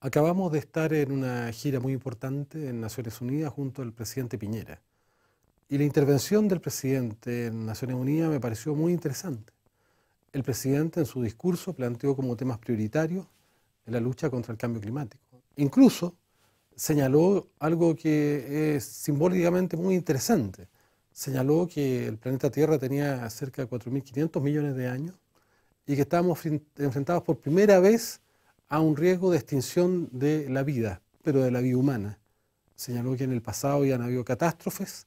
Acabamos de estar en una gira muy importante en Naciones Unidas junto al presidente Piñera. Y la intervención del presidente en Naciones Unidas me pareció muy interesante. El presidente en su discurso planteó como temas prioritarios la lucha contra el cambio climático. Incluso señaló algo que es simbólicamente muy interesante señaló que el planeta Tierra tenía cerca de 4.500 millones de años y que estábamos enfrentados por primera vez a un riesgo de extinción de la vida, pero de la vida humana. Señaló que en el pasado ya han habido catástrofes,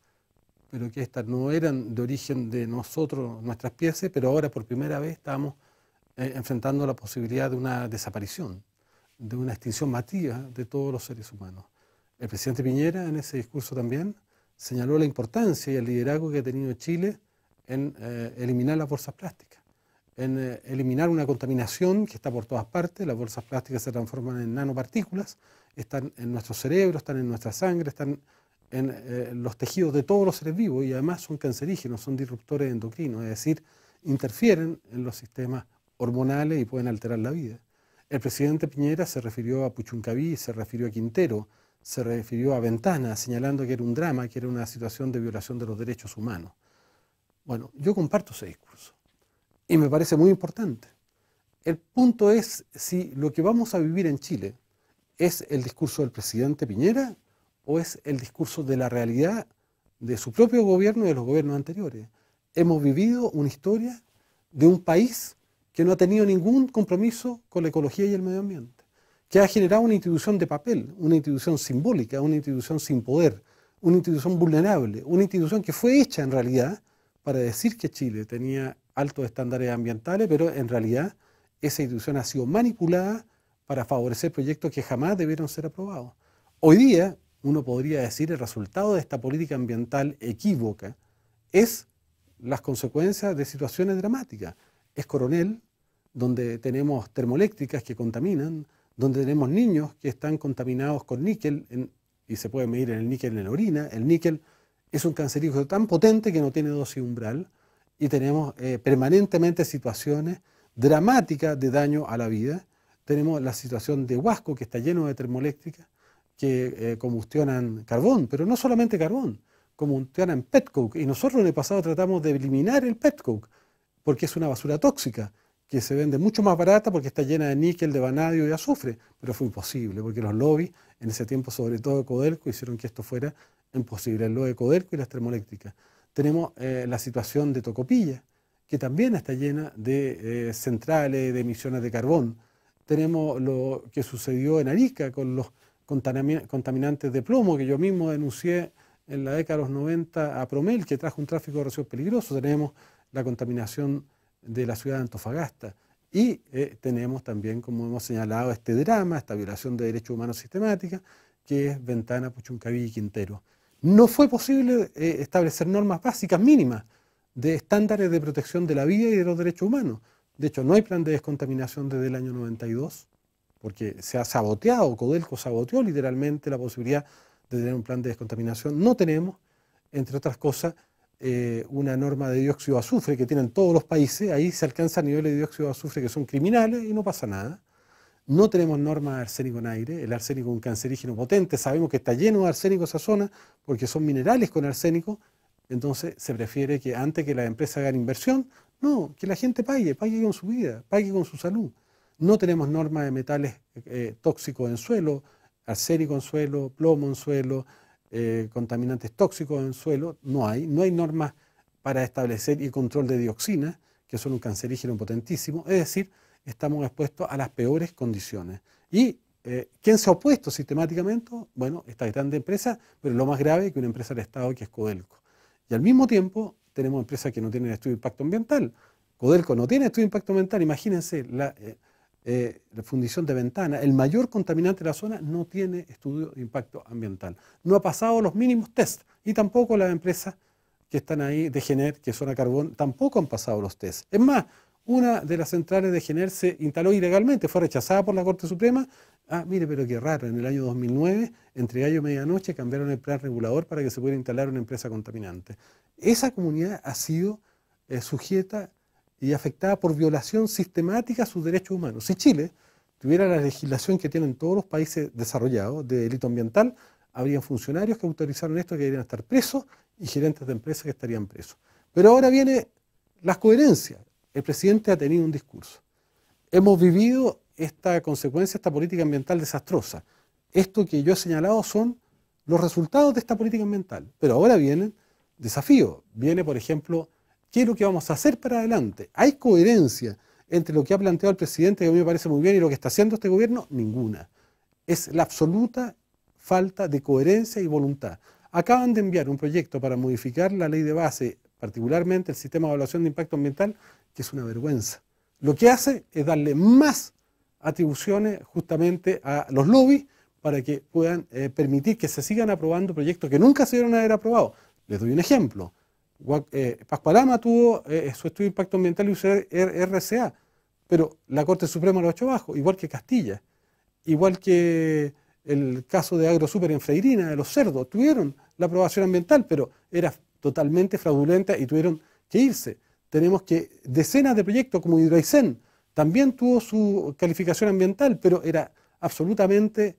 pero que estas no eran de origen de nosotros, nuestras piezas, pero ahora por primera vez estamos eh, enfrentando la posibilidad de una desaparición, de una extinción masiva de todos los seres humanos. El presidente Piñera en ese discurso también señaló la importancia y el liderazgo que ha tenido Chile en eh, eliminar las bolsas plásticas, en eh, eliminar una contaminación que está por todas partes, las bolsas plásticas se transforman en nanopartículas, están en nuestro cerebro, están en nuestra sangre, están eh, en los tejidos de todos los seres vivos y además son cancerígenos, son disruptores endocrinos, es decir, interfieren en los sistemas hormonales y pueden alterar la vida. El presidente Piñera se refirió a Puchuncaví, se refirió a Quintero, se refirió a Ventana, señalando que era un drama, que era una situación de violación de los derechos humanos. Bueno, yo comparto ese discurso y me parece muy importante. El punto es si lo que vamos a vivir en Chile es el discurso del presidente Piñera o es el discurso de la realidad de su propio gobierno y de los gobiernos anteriores. Hemos vivido una historia de un país que no ha tenido ningún compromiso con la ecología y el medio ambiente que ha generado una institución de papel, una institución simbólica, una institución sin poder, una institución vulnerable, una institución que fue hecha en realidad para decir que Chile tenía altos estándares ambientales, pero en realidad esa institución ha sido manipulada para favorecer proyectos que jamás debieron ser aprobados. Hoy día uno podría decir el resultado de esta política ambiental equívoca es las consecuencias de situaciones dramáticas. Es Coronel, donde tenemos termoeléctricas que contaminan, donde tenemos niños que están contaminados con níquel y se puede medir en el níquel en la orina. El níquel es un cancerígeno tan potente que no tiene dosis umbral y tenemos eh, permanentemente situaciones dramáticas de daño a la vida. Tenemos la situación de Huasco, que está lleno de termoeléctricas que eh, combustionan carbón, pero no solamente carbón, combustionan petcoke. Y nosotros en el pasado tratamos de eliminar el petcoke porque es una basura tóxica que se vende mucho más barata porque está llena de níquel, de vanadio y azufre, pero fue imposible porque los lobbies, en ese tiempo sobre todo de hicieron que esto fuera imposible, el de Codelco y las termoeléctricas. Tenemos eh, la situación de Tocopilla, que también está llena de eh, centrales, de emisiones de carbón. Tenemos lo que sucedió en Arica con los contaminantes de plomo, que yo mismo denuncié en la década de los 90 a Promel, que trajo un tráfico de residuos peligroso. Tenemos la contaminación de la ciudad de Antofagasta. Y eh, tenemos también, como hemos señalado, este drama, esta violación de derechos humanos sistemática, que es Ventana, Puchuncaví y Quintero. No fue posible eh, establecer normas básicas mínimas de estándares de protección de la vida y de los derechos humanos. De hecho, no hay plan de descontaminación desde el año 92, porque se ha saboteado, Codelco saboteó literalmente la posibilidad de tener un plan de descontaminación. No tenemos, entre otras cosas, eh, una norma de dióxido de azufre que tienen todos los países, ahí se alcanzan niveles de dióxido de azufre que son criminales y no pasa nada. No tenemos norma de arsénico en aire, el arsénico es un cancerígeno potente, sabemos que está lleno de arsénico esa zona porque son minerales con arsénico, entonces se prefiere que antes que la empresa haga inversión, no, que la gente pague, pague con su vida, pague con su salud. No tenemos norma de metales eh, tóxicos en suelo, arsénico en suelo, plomo en suelo, eh, contaminantes tóxicos en el suelo, no hay. No hay normas para establecer y control de dioxinas, que son un cancerígeno potentísimo. Es decir, estamos expuestos a las peores condiciones. ¿Y eh, quién se ha opuesto sistemáticamente? Bueno, esta gran empresa, pero lo más grave que una empresa del Estado que es Codelco. Y al mismo tiempo tenemos empresas que no tienen estudio de impacto ambiental. Codelco no tiene estudio de impacto ambiental, imagínense la... Eh, eh, fundición de ventana, el mayor contaminante de la zona, no tiene estudio de impacto ambiental. No ha pasado los mínimos test y tampoco las empresas que están ahí de Gener, que son a carbón, tampoco han pasado los test. Es más, una de las centrales de Gener se instaló ilegalmente, fue rechazada por la Corte Suprema. Ah, mire, pero qué raro, en el año 2009, entre gallo y medianoche, cambiaron el plan regulador para que se pudiera instalar una empresa contaminante. Esa comunidad ha sido eh, sujeta y afectada por violación sistemática a sus derechos humanos. Si Chile tuviera la legislación que tienen todos los países desarrollados de delito ambiental, habrían funcionarios que autorizaron esto que deberían estar presos y gerentes de empresas que estarían presos. Pero ahora viene la coherencia. El presidente ha tenido un discurso. Hemos vivido esta consecuencia, esta política ambiental desastrosa. Esto que yo he señalado son los resultados de esta política ambiental. Pero ahora vienen desafíos. Viene, por ejemplo, ¿Qué es lo que vamos a hacer para adelante? ¿Hay coherencia entre lo que ha planteado el presidente, que a mí me parece muy bien, y lo que está haciendo este gobierno? Ninguna. Es la absoluta falta de coherencia y voluntad. Acaban de enviar un proyecto para modificar la ley de base, particularmente el sistema de evaluación de impacto ambiental, que es una vergüenza. Lo que hace es darle más atribuciones justamente a los lobbies para que puedan eh, permitir que se sigan aprobando proyectos que nunca se dieron a haber aprobado. Les doy un ejemplo. Eh, Pascualama tuvo eh, eh, su estudio de impacto ambiental y usó RCA, pero la Corte Suprema lo ha hecho bajo, igual que Castilla, igual que el caso de AgroSuper en Freirina, de los cerdos, tuvieron la aprobación ambiental, pero era totalmente fraudulenta y tuvieron que irse. Tenemos que decenas de proyectos como Hidroicén también tuvo su calificación ambiental, pero era absolutamente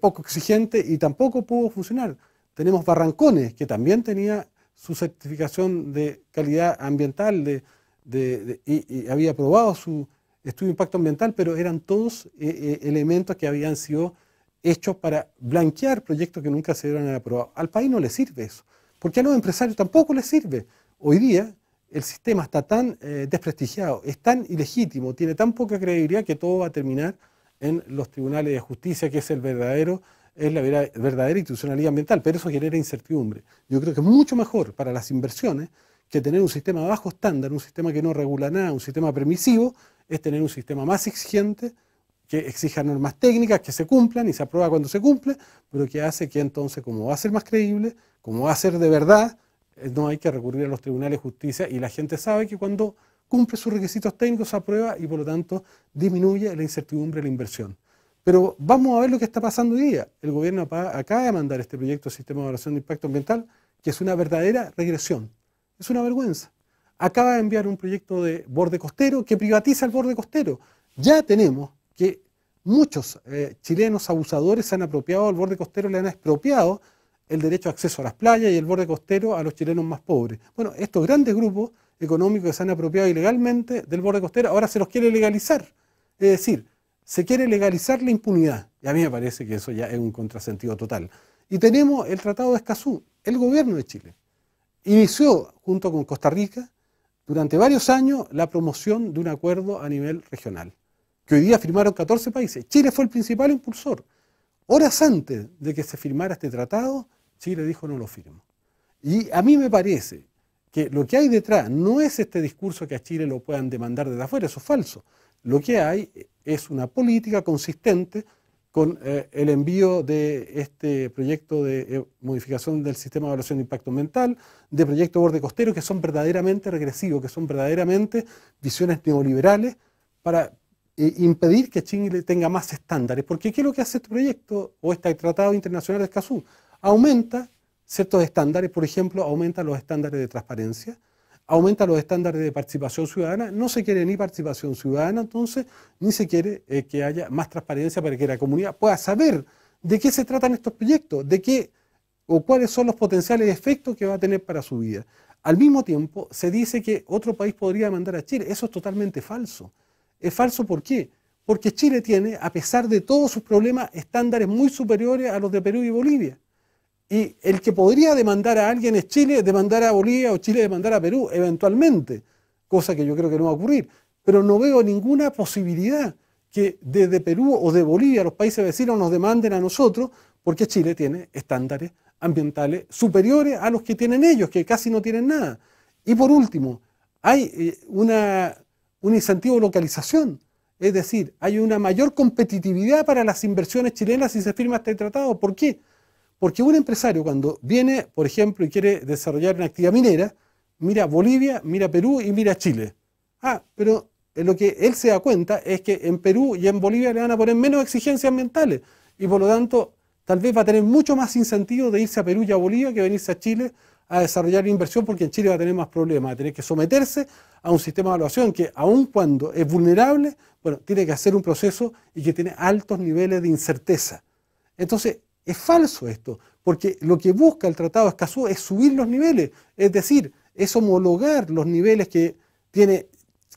poco exigente y tampoco pudo funcionar. Tenemos Barrancones, que también tenía su certificación de calidad ambiental de, y, había aprobado su estudio de impacto ambiental, pero eran todos eh, eh, elementos que habían sido hechos para blanquear proyectos que nunca se hubieran aprobado. Al país no le sirve eso, porque a los empresarios tampoco les sirve. Hoy día el sistema está tan eh, desprestigiado, es tan ilegítimo, tiene tan poca credibilidad que todo va a terminar en los tribunales de justicia, que es el verdadero es la verdadera institucionalidad ambiental, pero eso genera incertidumbre. Yo creo que es mucho mejor para las inversiones que tener un sistema bajo estándar, un sistema que no regula nada, un sistema permisivo, es tener un sistema más exigente que exija normas técnicas que se cumplan y se aprueba cuando se cumple, pero que hace que entonces, como va a ser más creíble, como va a ser de verdad, eh, no hay que recurrir a los tribunales de justicia y la gente sabe que cuando cumple sus requisitos técnicos se aprueba y por lo tanto disminuye la incertidumbre de la inversión. Pero vamos a ver lo que está pasando hoy día. El gobierno acaba de mandar este proyecto de sistema de evaluación de impacto ambiental, que es una verdadera regresión. Es una vergüenza. Acaba de enviar un proyecto de borde costero que privatiza el borde costero. Ya tenemos que muchos eh, chilenos abusadores se han apropiado al borde costero, le han expropiado el derecho a acceso a las playas y el borde costero a los chilenos más pobres. Bueno, estos grandes grupos económicos que se han apropiado ilegalmente del borde costero ahora se los quiere legalizar. Es decir, se quiere legalizar la impunidad. Y a mí me parece que eso ya es un contrasentido total. Y tenemos el Tratado de Escazú. El gobierno de Chile inició, junto con Costa Rica, durante varios años la promoción de un acuerdo a nivel regional, que hoy día firmaron 14 países. Chile fue el principal impulsor. Horas antes de que se firmara este tratado, Chile dijo no lo firmo. Y a mí me parece que lo que hay detrás no es este discurso que a Chile lo puedan demandar desde afuera, eso es falso. Lo que hay es una política consistente con eh, el envío de este proyecto de eh, modificación del sistema de evaluación de impacto ambiental, de proyecto borde costero, que son verdaderamente regresivos, que son verdaderamente visiones neoliberales para eh, impedir que Chile tenga más estándares. Porque ¿qué es lo que hace este proyecto o este Tratado Internacional de Escazú? Aumenta ciertos estándares, por ejemplo, aumenta los estándares de transparencia, aumenta los estándares de participación ciudadana, no se quiere ni participación ciudadana, entonces, ni se quiere eh, que haya más transparencia para que la comunidad pueda saber de qué se tratan estos proyectos, de qué o cuáles son los potenciales efectos que va a tener para su vida. Al mismo tiempo, se dice que otro país podría mandar a Chile. Eso es totalmente falso. Es falso ¿por qué? Porque Chile tiene, a pesar de todos sus problemas, estándares muy superiores a los de Perú y Bolivia. Y el que podría demandar a alguien es Chile, demandar a Bolivia o Chile demandar a Perú, eventualmente, cosa que yo creo que no va a ocurrir. Pero no veo ninguna posibilidad que desde Perú o de Bolivia los países vecinos nos demanden a nosotros, porque Chile tiene estándares ambientales superiores a los que tienen ellos, que casi no tienen nada. Y por último, hay eh, una, un incentivo de localización, es decir, hay una mayor competitividad para las inversiones chilenas si se firma este tratado. ¿Por qué? Porque un empresario cuando viene, por ejemplo, y quiere desarrollar una actividad minera, mira Bolivia, mira Perú y mira Chile. Ah, pero lo que él se da cuenta es que en Perú y en Bolivia le van a poner menos exigencias ambientales y por lo tanto tal vez va a tener mucho más incentivo de irse a Perú y a Bolivia que venirse a Chile a desarrollar inversión porque en Chile va a tener más problemas, va a tener que someterse a un sistema de evaluación que aun cuando es vulnerable, bueno, tiene que hacer un proceso y que tiene altos niveles de incerteza. Entonces, es falso esto, porque lo que busca el Tratado de Escazú es subir los niveles, es decir, es homologar los niveles que, tiene,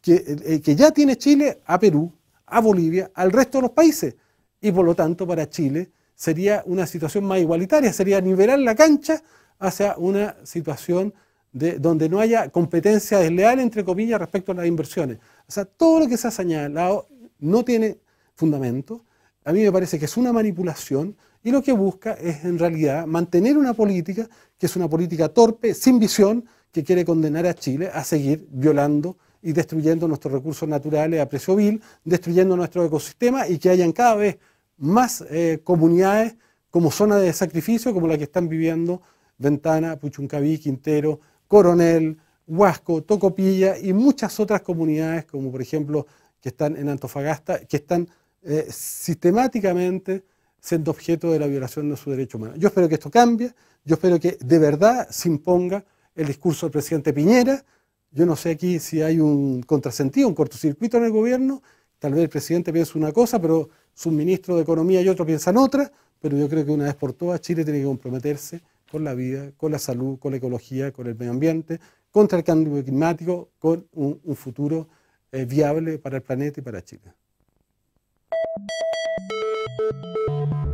eh, ya tiene Chile a Perú, a Bolivia, al resto de los países. Y por lo tanto, para Chile sería una situación más igualitaria, sería nivelar la cancha hacia una situación de, donde no haya competencia desleal, entre comillas, respecto a las inversiones. O sea, todo lo que se ha señalado no tiene fundamento. A mí me parece que es una manipulación, y lo que busca es en realidad mantener una política que es una política torpe, sin visión, que quiere condenar a Chile a seguir violando y destruyendo nuestros recursos naturales a precio vil, destruyendo nuestro ecosistema y que hayan cada vez más eh, comunidades como zona de sacrificio, como la que están viviendo Ventana, Puchuncaví, Quintero, Coronel, Huasco, Tocopilla y muchas otras comunidades, como por ejemplo que están en Antofagasta, que están eh, sistemáticamente siendo objeto de la violación de su derecho humano. Yo espero que esto cambie, yo espero que de verdad se imponga el discurso del presidente Piñera. Yo no sé aquí si hay un contrasentido, un cortocircuito en el gobierno. Tal vez el presidente piensa una cosa, pero su ministro de Economía y otro piensan otra. Pero yo creo que una vez por todas Chile tiene que comprometerse con la vida, con la salud, con la ecología, con el medio ambiente, contra el cambio climático, con un, futuro eh, viable para el planeta y para Chile. Thank you.